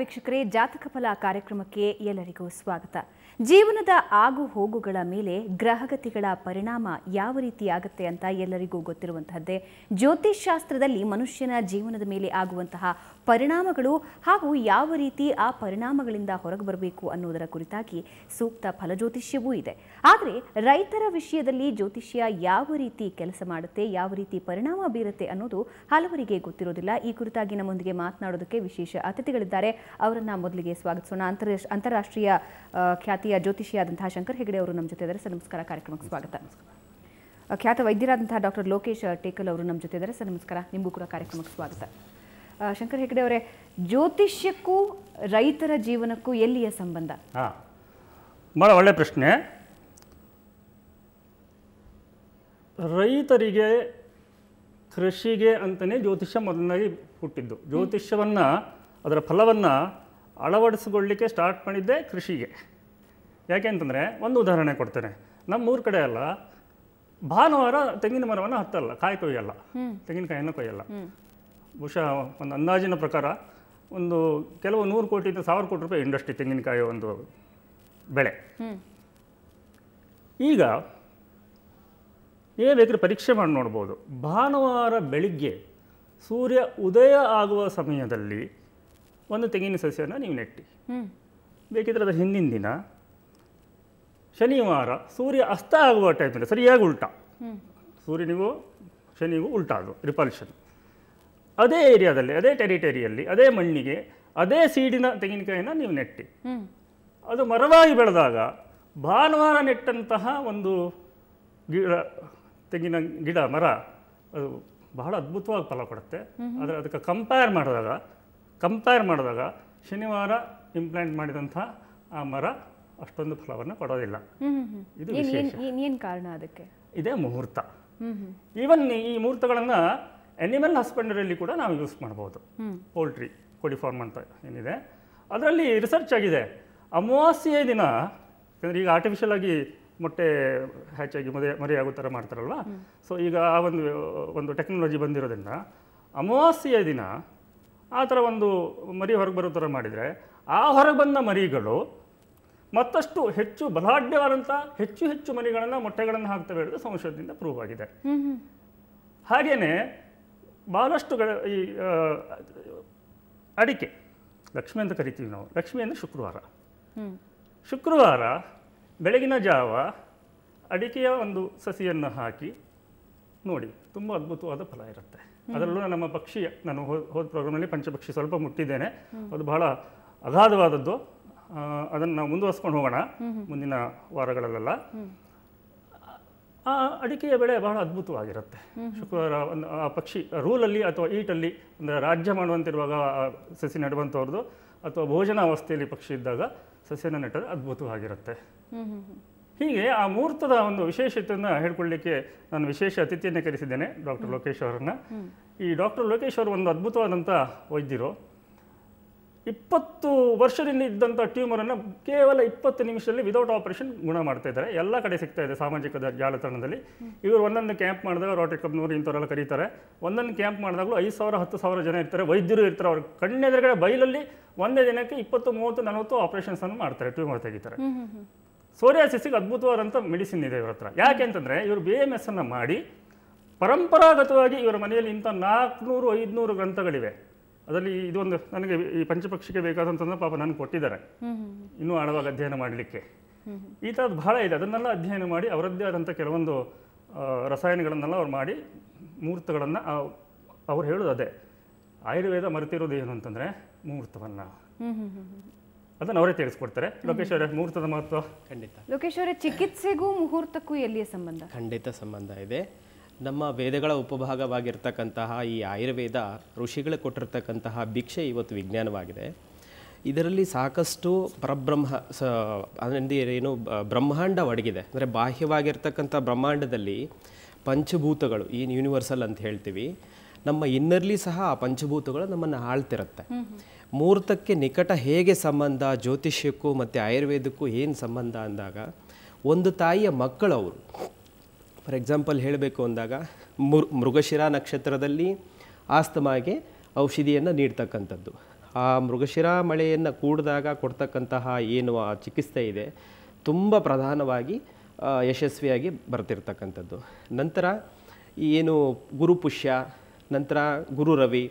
ವೀಕ್ಷಕರೇ ಜಾತಕ ಫಲ ಕಾರ್ಯಕ್ರಮಕ್ಕೆ ಎಲ್ಲರಿಗೂ ಸ್ವಾಗತ ಜೀವನದ ಆಗು ಹೋಗುಗಳ ಮೇಲೆ ಗ್ರಹಗತಿಗಳ ಪರಿಣಾಮ ಯಾವ ರೀತಿ ಆಗುತ್ತೆ ಅಂತ ಎಲ್ಲರಿಗೂ ಗೊತ್ತಿರುವಂತಹದ್ದೇ ಜ್ಯೋತಿಷ್ ಶಾಸ್ತ್ರದಲ್ಲಿ ಮನುಷ್ಯನ ಜೀವನದ ಮೇಲೆ ಆಗುವಂತಹ ಪರಿಣಾಮಗಳು ಹಾಗೂ ಯಾವ ರೀತಿ ಆ ಪರಿಣಾಮಗಳಿಂದ ಹೊರಗೆ ಬರಬೇಕು ಅನ್ನೋದರ ಕುರಿತಾಗಿ ಸೂಕ್ತ ಫಲಜ್ಯೋತಿಷ್ಯವೂ ಇದೆ ಆದರೆ ರೈತರ ವಿಷಯದಲ್ಲಿ ಜ್ಯೋತಿಷ್ಯ ಯಾವ ರೀತಿ ಕೆಲಸ ಮಾಡುತ್ತೆ ಯಾವ ರೀತಿ ಪರಿಣಾಮ ಬೀರುತ್ತೆ ಅನ್ನೋದು ಹಲವರಿಗೆ ಗೊತ್ತಿರೋದಿಲ್ಲ ಈ ಕುರಿತಾಗಿ ನಮ್ಮೊಂದಿಗೆ ಮಾತನಾಡೋದಕ್ಕೆ ವಿಶೇಷ ಅತಿಥಿಗಳಿದ್ದಾರೆ ಅವರನ್ನ ಮೊದಲಿಗೆ ಸ್ವಾಗತಿಸೋಣ ಅಂತರಾಷ್ಟ್ರ ಅಂತಾರಾಷ್ಟ್ರೀಯ ಖ್ಯಾತಿಯ ಜ್ಯೋತಿಷಿಯಾದಂತಹ ಶಂಕರ್ ಹೆಗಡೆ ಅವರು ನಮ್ಮ ಜೊತೆ ಇದ್ದಾರೆ ಸರ್ ನಮಸ್ಕಾರ ಕಾರ್ಯಕ್ರಮಕ್ಕೆ ಸ್ವಾಗತ ಖ್ಯಾತ ವೈದ್ಯರಾದಂತಹ ಡಾಕ್ಟರ್ ಲೋಕೇಶ್ ಟೇಕಲ್ ಅವರು ನಮ್ಮ ಜೊತೆ ಇದ್ದಾರೆ ಸರ್ ನಮಸ್ಕಾರ ನಿಮಗೂ ಕೂಡ ಕಾರ್ಯಕ್ರಮಕ್ಕೆ ಸ್ವಾಗತ ಶಂಕರ್ ಹೆಗಡೆ ಅವರೇ ಜ್ಯೋತಿಷ್ಯಕ್ಕೂ ರೈತರ ಜೀವನಕ್ಕೂ ಎಲ್ಲಿಯ ಸಂಬಂಧ ಭಾಳ ಒಳ್ಳೆ ಪ್ರಶ್ನೆ ರೈತರಿಗೆ ಕೃಷಿಗೆ ಅಂತಲೇ ಜ್ಯೋತಿಷ್ಯ ಮೊದಲನೇ ಹುಟ್ಟಿದ್ದು ಜ್ಯೋತಿಷ್ಯವನ್ನು ಅದರ ಫಲವನ್ನು ಅಳವಡಿಸ್ಕೊಳ್ಳಿಕ್ಕೆ ಸ್ಟಾರ್ಟ್ ಮಾಡಿದ್ದೆ ಕೃಷಿಗೆ ಯಾಕೆ ಅಂತಂದರೆ ಒಂದು ಉದಾಹರಣೆ ಕೊಡ್ತೇನೆ ನಮ್ಮೂರ ಕಡೆ ಎಲ್ಲ ಭಾನುವಾರ ತೆಂಗಿನ ಮರವನ್ನು ಹತ್ತಲ್ಲ ಕಾಯಿ ಕೊಯ್ಯಲ್ಲ ತೆಂಗಿನಕಾಯನ್ನು ಕೊಯ್ಯಲ್ಲ ಬಹುಶಃ ಒಂದು ಅಂದಾಜಿನ ಪ್ರಕಾರ ಒಂದು ಕೆಲವು ನೂರು ಕೋಟಿಯಿಂದ ಸಾವಿರ ಕೋಟಿ ರೂಪಾಯಿ ಇಂಡಸ್ಟ್ರಿ ತೆಂಗಿನಕಾಯಿ ಒಂದು ಬೆಳೆ ಈಗ ಏ ಬೇಕಾದ್ರೆ ಪರೀಕ್ಷೆ ಮಾಡಿ ನೋಡ್ಬೋದು ಭಾನುವಾರ ಬೆಳಿಗ್ಗೆ ಸೂರ್ಯ ಉದಯ ಆಗುವ ಸಮಯದಲ್ಲಿ ಒಂದು ತೆಂಗಿನ ಸಸ್ಯನ ನೀವು ನೆಟ್ಟಿ ಬೇಕಿದ್ರೆ ಅದರ ಹಿಂದಿನ ದಿನ ಶನಿವಾರ ಸೂರ್ಯ ಅಸ್ತ ಆಗುವ ಟೈಮಲ್ಲಿ ಸರಿಯಾಗಿ ಉಲ್ಟಾ ಸೂರ್ಯನಿಗೂ ಶನಿಗೂ ಉಲ್ಟಾ ಅದು ರಿಪಲ್ಷನ್ ಅದೇ ಏರಿಯಾದಲ್ಲಿ ಅದೇ ಟೆರಿಟರಿಯಲ್ಲಿ ಅದೇ ಮಣ್ಣಿಗೆ ಅದೇ ಸೀಡಿನ ತೆಂಗಿನಕಾಯಿನ ನೀವು ನೆಟ್ಟಿ ಅದು ಮರವಾಗಿ ಬೆಳೆದಾಗ ಭಾನುವಾರ ನೆಟ್ಟಂತಹ ಒಂದು ಗಿಡ ತೆಂಗಿನ ಗಿಡ ಮರ ಅದು ಬಹಳ ಅದ್ಭುತವಾಗಿ ಫಲ ಕೊಡುತ್ತೆ ಆದರೆ ಅದಕ್ಕೆ ಕಂಪೇರ್ ಮಾಡಿದಾಗ ಕಂಪೇರ್ ಮಾಡಿದಾಗ ಶನಿವಾರ ಇಂಪ್ಲಾಂಟ್ ಮಾಡಿದಂಥ ಆ ಮರ ಅಷ್ಟೊಂದು ಫಲವನ್ನು ಕೊಡೋದಿಲ್ಲ ಇದು ಏನು ಕಾರಣ ಅದಕ್ಕೆ ಇದೇ ಮುಹೂರ್ತ ಈವನ್ ಈ ಮುಹೂರ್ತಗಳನ್ನು ಅನಿಮಲ್ ಹಸ್ಬೆಂಡರಿಯಲ್ಲಿ ಕೂಡ ನಾವು ಯೂಸ್ ಮಾಡ್ಬೋದು ಪೋಲ್ಟ್ರಿ ಕೋಳಿ ಫಾರ್ಮ್ ಅಂತ ಏನಿದೆ ಅದರಲ್ಲಿ ರಿಸರ್ಚ್ ಆಗಿದೆ ಅಮಾವಾಸ್ಯೆ ದಿನ ಯಾಕಂದರೆ ಈಗ ಆರ್ಟಿಫಿಷಿಯಲ್ ಆಗಿ ಮೊಟ್ಟೆ ಹೆಚ್ಚಾಗಿ ಮದುವೆ ಮರಿಯಾಗೋ ಥರ ಮಾಡ್ತಾರಲ್ವ ಸೊ ಈಗ ಆ ಒಂದು ಒಂದು ಟೆಕ್ನಾಲಜಿ ಬಂದಿರೋದ್ರಿಂದ ಅಮಾವಾಸ್ಯೆಯ ದಿನ ಆ ಥರ ಒಂದು ಮರಿ ಹೊರಗೆ ಬರೋ ಥರ ಮಾಡಿದರೆ ಆ ಹೊರಗೆ ಬಂದ ಮರಿಗಳು ಮತ್ತಷ್ಟು ಹೆಚ್ಚು ಬಲಾಢ್ಯವಾದಂಥ ಹೆಚ್ಚು ಹೆಚ್ಚು ಮರಿಗಳನ್ನು ಮೊಟ್ಟೆಗಳನ್ನು ಹಾಕ್ತವೆ ಹೇಳೋದು ಸಂಶೋಧನೆಯಿಂದ ಪ್ರೂವ್ ಆಗಿದೆ ಹಾಗೆಯೇ ಭಾಳಷ್ಟು ಈ ಅಡಿಕೆ ಲಕ್ಷ್ಮಿ ಅಂತ ಕರಿತೀವಿ ನಾವು ಲಕ್ಷ್ಮಿ ಅಂದರೆ ಶುಕ್ರವಾರ ಶುಕ್ರವಾರ ಬೆಳಗಿನ ಜಾವ ಅಡಿಕೆಯ ಒಂದು ಸಸಿಯನ್ನು ಹಾಕಿ ನೋಡಿ ತುಂಬ ಅದ್ಭುತವಾದ ಫಲ ಇರುತ್ತೆ ಅದರಲ್ಲೂ ನಮ್ಮ ಪಕ್ಷಿ ನಾನು ಹೋದ ಪ್ರೋಗ್ರಾಮಲ್ಲಿ ಪಂಚಪಕ್ಷಿ ಸ್ವಲ್ಪ ಮುಟ್ಟಿದ್ದೇನೆ ಅದು ಬಹಳ ಅಗಾಧವಾದದ್ದು ಅದನ್ನು ನಾವು ಮುಂದುವರ್ಸ್ಕೊಂಡು ಹೋಗೋಣ ಮುಂದಿನ ವಾರಗಳಲ್ಲೆಲ್ಲ ಆ ಅಡಿಕೆಯ ಬೆಳೆ ಬಹಳ ಅದ್ಭುತವಾಗಿರುತ್ತೆ ಶುಕ್ರವಾರ ಒಂದು ಆ ಪಕ್ಷಿ ರೂಲಲ್ಲಿ ಅಥವಾ ಈಟಲ್ಲಿ ಅಂದರೆ ರಾಜ್ಯ ಮಾಡುವಂತಿರುವಾಗ ಸಸಿ ನೆಡುವಂಥವ್ರದ್ದು ಅಥವಾ ಭೋಜನ ಅವಸ್ಥೆಯಲ್ಲಿ ಪಕ್ಷಿ ಇದ್ದಾಗ ಸಸ್ಯನ ನೆಟ್ಟರೆ ಅದ್ಭುತವಾಗಿರುತ್ತೆ ಹೀಗೆ ಆ ಮುಹೂರ್ತದ ಒಂದು ವಿಶೇಷತೆಯನ್ನು ಹೇಳ್ಕೊಳ್ಳಿಕ್ಕೆ ನಾನು ವಿಶೇಷ ಅತಿಥಿಯನ್ನು ಕರೆಸಿದ್ದೇನೆ ಡಾಕ್ಟರ್ ಲೋಕೇಶ್ ಅವರನ್ನ ಈ ಡಾಕ್ಟರ್ ಲೋಕೇಶ್ ಅವರು ಒಂದು ಅದ್ಭುತವಾದಂಥ ವೈದ್ಯರು ಇಪ್ಪತ್ತು ವರ್ಷದಿಂದ ಇದ್ದಂಥ ಟ್ಯೂಮರನ್ನು ಕೇವಲ ಇಪ್ಪತ್ತು ನಿಮಿಷದಲ್ಲಿ ವಿದೌಟ್ ಆಪರೇಷನ್ ಗುಣ ಮಾಡ್ತಾ ಇದ್ದಾರೆ ಎಲ್ಲ ಕಡೆ ಸಿಗ್ತಾ ಇದೆ ಸಾಮಾಜಿಕ ಜಾಲತಾಣದಲ್ಲಿ ಇವರು ಒಂದೊಂದು ಕ್ಯಾಂಪ್ ಮಾಡಿದಾಗ ರೋಟರಿ ನೂರು ಇಂಥವರೆಲ್ಲ ಕರೀತಾರೆ ಒಂದೊಂದು ಕ್ಯಾಂಪ್ ಮಾಡಿದಾಗಲೂ ಐದು ಸಾವಿರ ಹತ್ತು ಸಾವಿರ ಜನ ಇರ್ತಾರೆ ವೈದ್ಯರು ಇರ್ತಾರೆ ಅವರು ಕಣ್ಣೆದುರುಗಡೆ ಬೈಲಲ್ಲಿ ಒಂದೇ ದಿನಕ್ಕೆ ಇಪ್ಪತ್ತು ಮೂವತ್ತು ನಲವತ್ತು ಆಪರೇಷನ್ಸನ್ನು ಮಾಡ್ತಾರೆ ಟ್ಯೂಮರ್ ತೆಗಿತಾರೆ ಸೋರಿಯಾಸಿಸ್ಗೆ ಅದ್ಭುತವಾದಂಥ ಮೆಡಿಸಿನ್ ಇದೆ ಇವ್ರ ಹತ್ರ ಯಾಕೆ ಅಂತಂದರೆ ಇವರು ಬಿ ಎಮ್ ಎಸ್ ಅನ್ನು ಮಾಡಿ ಪರಂಪರಾಗತವಾಗಿ ಇವರ ಮನೆಯಲ್ಲಿ ಇಂಥ ನಾಲ್ಕುನೂರು ಐದುನೂರು ಗ್ರಂಥಗಳಿವೆ ಅದರಲ್ಲಿ ಇದೊಂದು ನನಗೆ ಈ ಪಂಚಪಕ್ಷಕ್ಕೆ ಬೇಕಾದಂಥದ್ದು ಪಾಪ ನನಗೆ ಕೊಟ್ಟಿದ್ದಾರೆ ಇನ್ನೂ ಆಳವಾಗಿ ಅಧ್ಯಯನ ಮಾಡಲಿಕ್ಕೆ ಈ ಥರದ್ದು ಬಹಳ ಇದೆ ಅದನ್ನೆಲ್ಲ ಅಧ್ಯಯನ ಮಾಡಿ ಅವರದ್ದೇ ಆದಂಥ ಕೆಲವೊಂದು ರಸಾಯನಗಳನ್ನೆಲ್ಲ ಅವ್ರು ಮಾಡಿ ಮುಹೂರ್ತಗಳನ್ನು ಅವ್ರು ಹೇಳೋದು ಅದೇ ಆಯುರ್ವೇದ ಮರೆತಿರೋದು ಏನು ಅಂತಂದರೆ ಮುಹೂರ್ತವನ್ನು ಅದನ್ನು ಅವರೇ ತಿಳಿಸ್ಕೊಡ್ತಾರೆ ಲೋಕೇಶ್ವರ ಮುಹೂರ್ತದ ಮಹತ್ವ ಖಂಡಿತ ಲೋಕೇಶ್ವರ ಚಿಕಿತ್ಸೆಗೂ ಮುಹೂರ್ತಕ್ಕೂ ಎಲ್ಲಿಯ ಸಂಬಂಧ ಖಂಡಿತ ಸಂಬಂಧ ಇದೆ ನಮ್ಮ ವೇದಗಳ ಉಪಭಾಗವಾಗಿರ್ತಕ್ಕಂತಹ ಈ ಆಯುರ್ವೇದ ಋಷಿಗಳು ಕೊಟ್ಟಿರ್ತಕ್ಕಂತಹ ಭಿಕ್ಷೆ ಇವತ್ತು ವಿಜ್ಞಾನವಾಗಿದೆ ಇದರಲ್ಲಿ ಸಾಕಷ್ಟು ಪರಬ್ರಹ್ಮ ಸ ಅಂದರೆ ಏನು ಬ್ರಹ್ಮಾಂಡ ಒಡಗಿದೆ ಅಂದರೆ ಬಾಹ್ಯವಾಗಿರ್ತಕ್ಕಂಥ ಬ್ರಹ್ಮಾಂಡದಲ್ಲಿ ಪಂಚಭೂತಗಳು ಏನು ಯೂನಿವರ್ಸಲ್ ಅಂತ ಹೇಳ್ತೀವಿ ನಮ್ಮ ಇನ್ನರ್ಲಿ ಸಹ ಆ ಪಂಚಭೂತಗಳು ನಮ್ಮನ್ನು ಆಳ್ತಿರುತ್ತೆ ಮುಹೂರ್ತಕ್ಕೆ ನಿಕಟ ಹೇಗೆ ಸಂಬಂಧ ಜ್ಯೋತಿಷ್ಯಕ್ಕೂ ಮತ್ತು ಆಯುರ್ವೇದಕ್ಕೂ ಏನು ಸಂಬಂಧ ಅಂದಾಗ ಒಂದು ತಾಯಿಯ ಮಕ್ಕಳವರು ಫಾರ್ ಎಕ್ಸಾಂಪಲ್ ಹೇಳಬೇಕು ಅಂದಾಗ ಮುರ್ ಮೃಗಶಿರಾ ನಕ್ಷತ್ರದಲ್ಲಿ ಆಸ್ತಮಾಗೆ ಔಷಧಿಯನ್ನು ನೀಡ್ತಕ್ಕಂಥದ್ದು ಆ ಮೃಗಶಿರಾ ಮಳೆಯನ್ನು ಕೂಡಿದಾಗ ಕೊಡ್ತಕ್ಕಂತಹ ಏನು ಆ ಚಿಕಿತ್ಸೆ ಇದೆ ತುಂಬ ಪ್ರಧಾನವಾಗಿ ಯಶಸ್ವಿಯಾಗಿ ಬರ್ತಿರ್ತಕ್ಕಂಥದ್ದು ನಂತರ ಏನು ಗುರುಪುಷ್ಯ ನಂತರ ಗುರು ರವಿ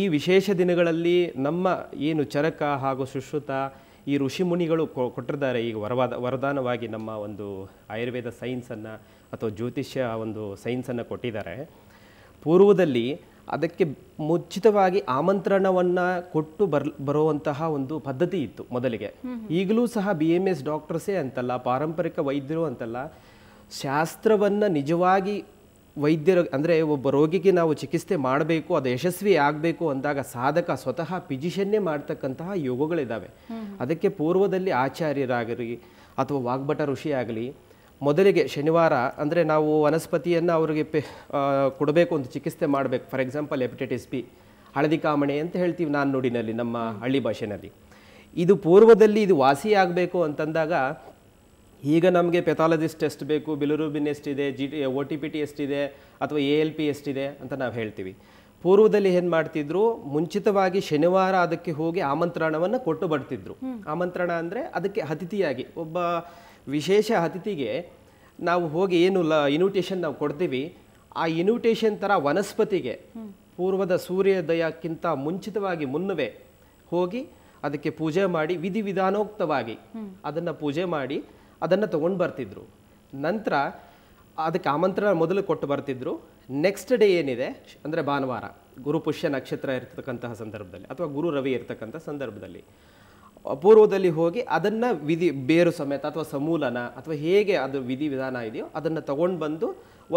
ಈ ವಿಶೇಷ ದಿನಗಳಲ್ಲಿ ನಮ್ಮ ಏನು ಚರಕ ಹಾಗೂ ಸುಶ್ರುತ ಈ ಋಷಿಮುನಿಗಳು ಕೊಟ್ಟಿದ್ದಾರೆ ಈಗ ವರವಾದ ವರದಾನವಾಗಿ ನಮ್ಮ ಒಂದು ಆಯುರ್ವೇದ ಸೈನ್ಸನ್ನು ಅಥವಾ ಜ್ಯೋತಿಷ್ಯ ಒಂದು ಸೈನ್ಸನ್ನು ಕೊಟ್ಟಿದ್ದಾರೆ ಪೂರ್ವದಲ್ಲಿ ಅದಕ್ಕೆ ಮುಚ್ಚಿತವಾಗಿ ಆಮಂತ್ರಣವನ್ನು ಕೊಟ್ಟು ಬರ್ ಬರುವಂತಹ ಒಂದು ಪದ್ಧತಿ ಇತ್ತು ಮೊದಲಿಗೆ ಈಗಲೂ ಸಹ ಬಿ ಎಮ್ ಎಸ್ ಡಾಕ್ಟರ್ಸೇ ಅಂತಲ್ಲ ಪಾರಂಪರಿಕ ವೈದ್ಯರು ಅಂತಲ್ಲ ಶಾಸ್ತ್ರವನ್ನು ನಿಜವಾಗಿ ವೈದ್ಯರ ಅಂದರೆ ಒಬ್ಬ ರೋಗಿಗೆ ನಾವು ಚಿಕಿತ್ಸೆ ಮಾಡಬೇಕು ಅದು ಯಶಸ್ವಿ ಆಗಬೇಕು ಅಂದಾಗ ಸಾಧಕ ಸ್ವತಃ ಪಿಜಿಷನ್ನೇ ಮಾಡ್ತಕ್ಕಂತಹ ಯೋಗಗಳಿದ್ದಾವೆ ಅದಕ್ಕೆ ಪೂರ್ವದಲ್ಲಿ ಆಚಾರ್ಯರಾಗಲಿ ಅಥವಾ ವಾಗ್ಭಟ ಋಷಿ ಆಗಲಿ ಮೊದಲಿಗೆ ಶನಿವಾರ ಅಂದರೆ ನಾವು ವನಸ್ಪತಿಯನ್ನು ಅವರಿಗೆ ಪೆ ಕೊಡಬೇಕು ಅಂತ ಚಿಕಿತ್ಸೆ ಮಾಡಬೇಕು ಫಾರ್ ಎಕ್ಸಾಂಪಲ್ ಹೆಪಟೈಟಿಸ್ ಬಿ ಹಳದಿ ಕಾಮಣೆ ಅಂತ ಹೇಳ್ತೀವಿ ನಾನು ನುಡಿನಲ್ಲಿ ನಮ್ಮ ಹಳ್ಳಿ ಭಾಷೆನಲ್ಲಿ ಇದು ಪೂರ್ವದಲ್ಲಿ ಇದು ವಾಸಿ ಆಗಬೇಕು ಅಂತಂದಾಗ ಈಗ ನಮಗೆ ಪೆಥಾಲಜಿಸ್ಟ್ ಟೆಸ್ಟ್ ಬೇಕು ಬಿಲುರುಬಿನ್ ಎಷ್ಟಿದೆ G O T P T ಎಷ್ಟಿದೆ ಅಥವಾ ಎ ಎಲ್ ಪಿ ಎಷ್ಟಿದೆ ಅಂತ ನಾವು ಹೇಳ್ತೀವಿ ಪೂರ್ವದಲ್ಲಿ ಏನು ಮಾಡ್ತಿದ್ರು ಮುಂಚಿತವಾಗಿ ಶನಿವಾರ ಅದಕ್ಕೆ ಹೋಗಿ ಆಮಂತ್ರಣವನ್ನು ಕೊಟ್ಟು ಬರ್ತಿದ್ರು ಆಮಂತ್ರಣ ಅಂದರೆ ಅದಕ್ಕೆ ಅತಿಥಿಯಾಗಿ ಒಬ್ಬ ವಿಶೇಷ ಅತಿಥಿಗೆ ನಾವು ಹೋಗಿ ಏನು ಲ ಇನ್ವಿಟೇಷನ್ ನಾವು ಕೊಡ್ತೀವಿ ಆ ಇನ್ವಿಟೇಷನ್ ಥರ ವನಸ್ಪತಿಗೆ ಪೂರ್ವದ ಸೂರ್ಯೋದಯಕ್ಕಿಂತ ಮುಂಚಿತವಾಗಿ ಮುನ್ನವೇ ಹೋಗಿ ಅದಕ್ಕೆ ಪೂಜೆ ಮಾಡಿ ವಿಧಿವಿಧಾನೋಕ್ತವಾಗಿ ಅದನ್ನು ಪೂಜೆ ಮಾಡಿ ಅದನ್ನು ತೊಗೊಂಡು ಬರ್ತಿದ್ರು ನಂತರ ಅದಕ್ಕೆ ಆಮಂತ್ರಣ ಮೊದಲು ಕೊಟ್ಟು ಬರ್ತಿದ್ರು ನೆಕ್ಸ್ಟ್ ಡೇ ಏನಿದೆ ಅಂದರೆ ಭಾನುವಾರ ಗುರು ಪುಷ್ಯ ನಕ್ಷತ್ರ ಇರ್ತಕ್ಕಂತಹ ಸಂದರ್ಭದಲ್ಲಿ ಅಥವಾ ಗುರು ರವಿ ಇರ್ತಕ್ಕಂಥ ಸಂದರ್ಭದಲ್ಲಿ ಅಪೂರ್ವದಲ್ಲಿ ಹೋಗಿ ಅದನ್ನು ವಿಧಿ ಬೇರು ಸಮೇತ ಅಥವಾ ಸಮೂಲನ ಅಥವಾ ಹೇಗೆ ಅದು ವಿಧಿ ವಿಧಾನ ಇದೆಯೋ ಅದನ್ನು ತಗೊಂಡು ಬಂದು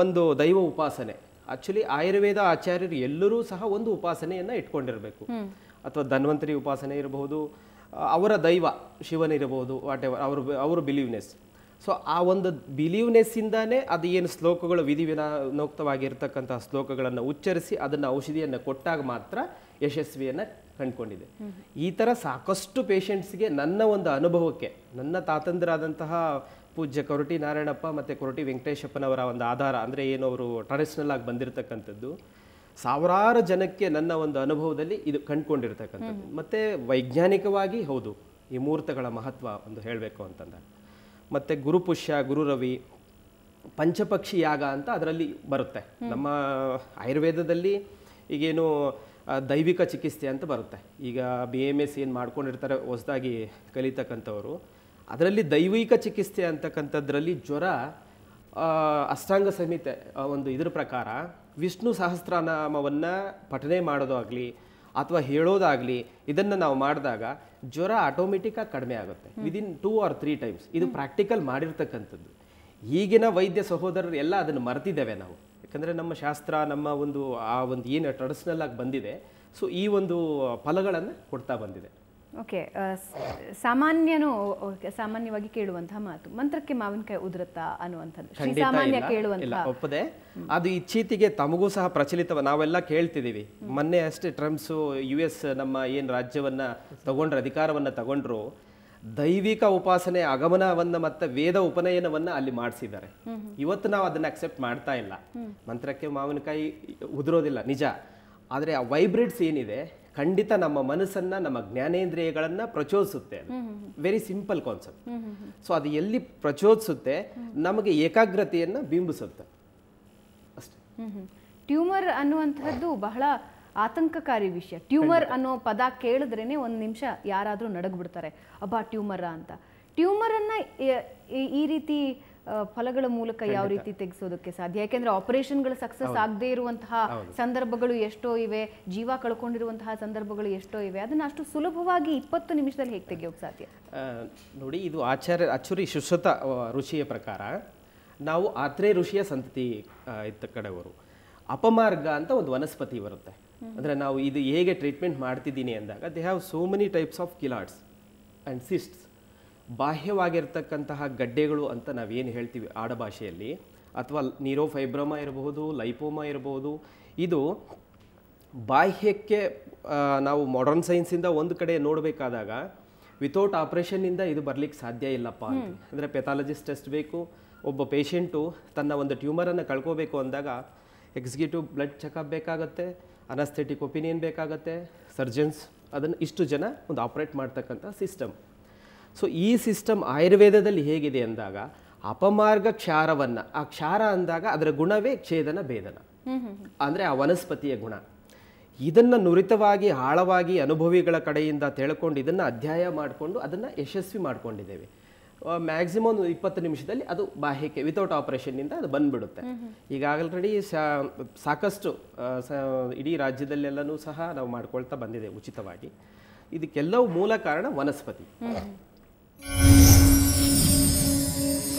ಒಂದು ದೈವ ಉಪಾಸನೆ ಆ್ಯಕ್ಚುಲಿ ಆಯುರ್ವೇದ ಆಚಾರ್ಯರು ಎಲ್ಲರೂ ಸಹ ಒಂದು ಉಪಾಸನೆಯನ್ನು ಇಟ್ಕೊಂಡಿರಬೇಕು ಅಥವಾ ಧನ್ವಂತರಿ ಉಪಾಸನೆ ಇರಬಹುದು ಅವರ ದೈವ ಶಿವನಿರಬಹುದು ವಾಟ್ ಎವರ್ ಅವರು ಅವರು ಬಿಲೀವ್ನೆಸ್ ಸೊ ಆ ಒಂದು ಬಿಲೀವ್ನೆಸ್ಸಿಂದಾನೇ ಅದು ಏನು ಶ್ಲೋಕಗಳು ವಿಧಿವಿನಾನೋಕ್ತವಾಗಿರ್ತಕ್ಕಂಥ ಶ್ಲೋಕಗಳನ್ನು ಉಚ್ಚರಿಸಿ ಅದನ್ನು ಔಷಧಿಯನ್ನು ಕೊಟ್ಟಾಗ ಮಾತ್ರ ಯಶಸ್ವಿಯನ್ನು ಕಂಡುಕೊಂಡಿದೆ ಈ ಥರ ಸಾಕಷ್ಟು ಪೇಷಂಟ್ಸ್ಗೆ ನನ್ನ ಒಂದು ಅನುಭವಕ್ಕೆ ನನ್ನ ತಾತಂದ್ರಾದಂತಹ ಪೂಜ್ಯ ಕೊರಟಿ ನಾರಾಯಣಪ್ಪ ಮತ್ತು ಕೊರಟಿ ವೆಂಕಟೇಶಪ್ಪನವರ ಒಂದು ಆಧಾರ ಅಂದರೆ ಏನು ಅವರು ಟ್ರೆಡಿಷ್ನಲ್ ಆಗಿ ಬಂದಿರತಕ್ಕಂಥದ್ದು ಸಾವಿರಾರು ಜನಕ್ಕೆ ನನ್ನ ಒಂದು ಅನುಭವದಲ್ಲಿ ಇದು ಕಂಡುಕೊಂಡಿರ್ತಕ್ಕಂಥದ್ದು ಮತ್ತು ವೈಜ್ಞಾನಿಕವಾಗಿ ಹೌದು ಈ ಮುಹೂರ್ತಗಳ ಮಹತ್ವ ಒಂದು ಹೇಳಬೇಕು ಅಂತಂದರೆ ಮತ್ತು ಗುರುಪುಷ್ಯ ಗುರುರವಿ ಪಂಚಪಕ್ಷಿ ಯಾಗ ಅಂತ ಅದರಲ್ಲಿ ಬರುತ್ತೆ ನಮ್ಮ ಆಯುರ್ವೇದದಲ್ಲಿ ಈಗೇನು ದೈವಿಕ ಚಿಕಿತ್ಸೆ ಅಂತ ಬರುತ್ತೆ ಈಗ ಬಿ ಎಮ್ ಎಸ್ ಏನು ಮಾಡ್ಕೊಂಡಿರ್ತಾರೆ ಹೊಸದಾಗಿ ಕಲಿತಕ್ಕಂಥವ್ರು ಅದರಲ್ಲಿ ದೈವಿಕ ಚಿಕಿತ್ಸೆ ಅಂತಕ್ಕಂಥದ್ರಲ್ಲಿ ಜ್ವರ ಅಷ್ಟಾಂಗ ಸಂಹಿತೆ ಒಂದು ಇದ್ರ ಪ್ರಕಾರ ವಿಷ್ಣು ಸಹಸ್ರನಾಮವನ್ನು ಪಠನೆ ಮಾಡೋದಾಗಲಿ ಅಥವಾ ಹೇಳೋದಾಗಲಿ ಇದನ್ನು ನಾವು ಮಾಡಿದಾಗ ಜ್ವರ ಆಟೋಮೆಟಿಕ್ಕಾಗಿ ಕಡಿಮೆ ಆಗುತ್ತೆ within two or three times ಇದು ಪ್ರಾಕ್ಟಿಕಲ್ ಮಾಡಿರ್ತಕ್ಕಂಥದ್ದು ಈಗಿನ ವೈದ್ಯ ಸಹೋದರರು ಎಲ್ಲ ಅದನ್ನು ಮರೆತಿದ್ದೇವೆ ನಾವು ಯಾಕಂದರೆ ನಮ್ಮ ಶಾಸ್ತ್ರ ನಮ್ಮ ಒಂದು ಆ ಒಂದು ಏನು ಟ್ರೆಡಿಷ್ನಲ್ ಆಗಿ ಬಂದಿದೆ ಸೊ ಈ ಒಂದು ಫಲಗಳನ್ನು ಕೊಡ್ತಾ ಬಂದಿದೆ ಓಕೆ ಸಾಮಾನ್ಯನು ಸಾಮಾನ್ಯವಾಗಿ ಕೇಳುವಂತಹ ಮಾತು ಮಂತ್ರಕ್ಕೆ ಮಾವಿನಕಾಯಿ ಉದುರುತ್ತಾ ಅನ್ನುವಂಥದ್ದು ಸಾಮಾನ್ಯ ಒಪ್ಪದೆ ಅದು ಇತ್ತೀಚೆಗೆ ತಮಗೂ ಸಹ ಪ್ರಚಲಿತ ನಾವೆಲ್ಲ ಕೇಳ್ತಿದ್ದೀವಿ ಮೊನ್ನೆ ಅಷ್ಟೇ ಟ್ರಂಪ್ಸ್ ಯು ಎಸ್ ನಮ್ಮ ಏನು ರಾಜ್ಯವನ್ನ ತಗೊಂಡ್ರು ಅಧಿಕಾರವನ್ನ ತಗೊಂಡ್ರು ದೈವಿಕ ಉಪಾಸನೆ ಆಗಮನವನ್ನ ಮತ್ತೆ ವೇದ ಉಪನಯನವನ್ನ ಅಲ್ಲಿ ಮಾಡಿಸಿದ್ದಾರೆ ಇವತ್ತು ನಾವು ಅದನ್ನ ಅಕ್ಸೆಪ್ಟ್ ಮಾಡ್ತಾ ಇಲ್ಲ ಮಂತ್ರಕ್ಕೆ ಮಾವಿನಕಾಯಿ ಉದುರೋದಿಲ್ಲ ನಿಜ ಆದರೆ ಆ ವೈಬ್ರೇಟ್ಸ್ ಏನಿದೆ ಖಂಡಿತ ನಮ್ಮ ಮನಸ್ಸನ್ನ ನಮ್ಮ ಜ್ಞಾನೇಂದ್ರಿಯನ್ನ ಪ್ರಚೋದಿಸುತ್ತೆ ವೆರಿ ಸಿಂಪಲ್ ಕಾನ್ಸೆಪ್ಟ್ ಸೊ ಅದು ಎಲ್ಲಿ ಪ್ರಚೋದಿಸುತ್ತೆ ನಮಗೆ ಏಕಾಗ್ರತೆಯನ್ನ ಬಿಂಬಿಸುತ್ತೆ ಅಷ್ಟೇ ಟ್ಯೂಮರ್ ಅನ್ನುವಂತಹದ್ದು ಬಹಳ ಆತಂಕಕಾರಿ ವಿಷಯ ಟ್ಯೂಮರ್ ಅನ್ನೋ ಪದ ಕೇಳಿದ್ರೇನೆ ಒಂದು ನಿಮಿಷ ಯಾರಾದರೂ ನಡಗ್ಬಿಡ್ತಾರೆ ಅಬ್ಬಾ ಟ್ಯೂಮರ ಅಂತ ಅನ್ನ ಈ ರೀತಿ ಫಲಗಳ ಮೂಲಕ ಯಾವ ರೀತಿ ತೆಗೆಸೋದಕ್ಕೆ ಸಾಧ್ಯ ಯಾಕೆಂದ್ರೆ ಆಪರೇಷನ್ಗಳು ಸಕ್ಸಸ್ ಆಗದೆ ಇರುವಂತಹ ಸಂದರ್ಭಗಳು ಎಷ್ಟೋ ಇವೆ ಜೀವ ಕಳ್ಕೊಂಡಿರುವಂತಹ ಸಂದರ್ಭಗಳು ಎಷ್ಟೋ ಇವೆ ಅದನ್ನ ಅಷ್ಟು ಸುಲಭವಾಗಿ ಇಪ್ಪತ್ತು ನಿಮಿಷದಲ್ಲಿ ಹೇಗೆ ತೆಗೆಯೋಕೆ ಸಾಧ್ಯ ನೋಡಿ ಇದು ಆಚಾರ್ಯ ಅಚ್ಚುರಿ ಶುಶ್ರತ ಋಷಿಯ ಪ್ರಕಾರ ನಾವು ಆತ್ರೇ ಋಷಿಯ ಸಂತತಿ ಇತ್ತ ಕಡೆವರು ಅಪಮಾರ್ಗ ಅಂತ ಒಂದು ವನಸ್ಪತಿ ಬರುತ್ತೆ ಅಂದರೆ ನಾವು ಇದು ಹೇಗೆ ಟ್ರೀಟ್ಮೆಂಟ್ ಮಾಡ್ತಿದ್ದೀನಿ ಅಂದಾಗ they have so many types of clots and cysts ಬಾಹ್ಯವಾಗಿರ್ತಕ್ಕಂತಹ ಗಡ್ಡೆಗಳು ಅಂತ ನಾವೇನು ಹೇಳ್ತೀವಿ ಆಡಭಾಷೆಯಲ್ಲಿ ಅಥವಾ ನೀರೋಫೈಬ್ರಮ ಇರಬಹುದು ಲೈಪೋಮ ಇರಬಹುದು ಇದು ಬಾಹ್ಯಕ್ಕೆ ನಾವು ಮಾಡರ್ನ್ ಸೈನ್ಸಿಂದ ಒಂದು ಕಡೆ ನೋಡಬೇಕಾದಾಗ ವಿತೌಟ್ ಆಪ್ರೇಷನ್ನಿಂದ ಇದು ಬರಲಿಕ್ಕೆ ಸಾಧ್ಯ ಇಲ್ಲಪ್ಪ ಅಂದರೆ ಪೆಥಾಲಜಿಸ್ಟ್ ಟೆಸ್ಟ್ ಬೇಕು ಒಬ್ಬ ಪೇಷೆಂಟು ತನ್ನ ಒಂದು ಟ್ಯೂಮರನ್ನು ಕಳ್ಕೋಬೇಕು ಅಂದಾಗ ಎಕ್ಸಿಕ್ಯೂಟಿವ್ ಬ್ಲಡ್ ಚೆಕಪ್ ಬೇಕಾಗುತ್ತೆ ಅನಸ್ಥೆಟಿಕ್ ಒಪಿನಿಯನ್ ಬೇಕಾಗುತ್ತೆ ಸರ್ಜನ್ಸ್ ಅದನ್ನು ಇಷ್ಟು ಜನ ಒಂದು ಆಪ್ರೇಟ್ ಮಾಡ್ತಕ್ಕಂಥ ಸಿಸ್ಟಮ್ ಸೊ ಈ ಸಿಸ್ಟಮ್ ಆಯುರ್ವೇದದಲ್ಲಿ ಹೇಗಿದೆ ಅಂದಾಗ ಅಪಮಾರ್ಗ ಕ್ಷಾರವನ್ನು ಆ ಕ್ಷಾರ ಅಂದಾಗ ಅದರ ಗುಣವೇ ಛೇದನ ಭೇದನ ಅಂದರೆ ಆ ವನಸ್ಪತಿಯ ಗುಣ ಇದನ್ನು ನುರಿತವಾಗಿ ಆಳವಾಗಿ ಅನುಭವಿಗಳ ಕಡೆಯಿಂದ ತಿಳ್ಕೊಂಡು ಇದನ್ನು ಅಧ್ಯಾಯ ಮಾಡಿಕೊಂಡು ಅದನ್ನು ಯಶಸ್ವಿ ಮಾಡಿಕೊಂಡಿದ್ದೇವೆ ಮ್ಯಾಕ್ಸಿಮಮ್ ಇಪ್ಪತ್ತು ನಿಮಿಷದಲ್ಲಿ ಅದು ಬಾಹ್ಯಕ್ಕೆ ವಿತೌಟ್ ಆಪರೇಷನ್ನಿಂದ ಅದು ಬಂದ್ಬಿಡುತ್ತೆ ಈಗ ಆಲ್ರೆಡಿ ಸಾಕಷ್ಟು ಇಡೀ ರಾಜ್ಯದಲ್ಲೆಲ್ಲನೂ ಸಹ ನಾವು ಮಾಡ್ಕೊಳ್ತಾ ಬಂದಿದೆ ಉಚಿತವಾಗಿ ಇದಕ್ಕೆಲ್ಲವೂ ಮೂಲ ಕಾರಣ ವನಸ್ಪತಿ Música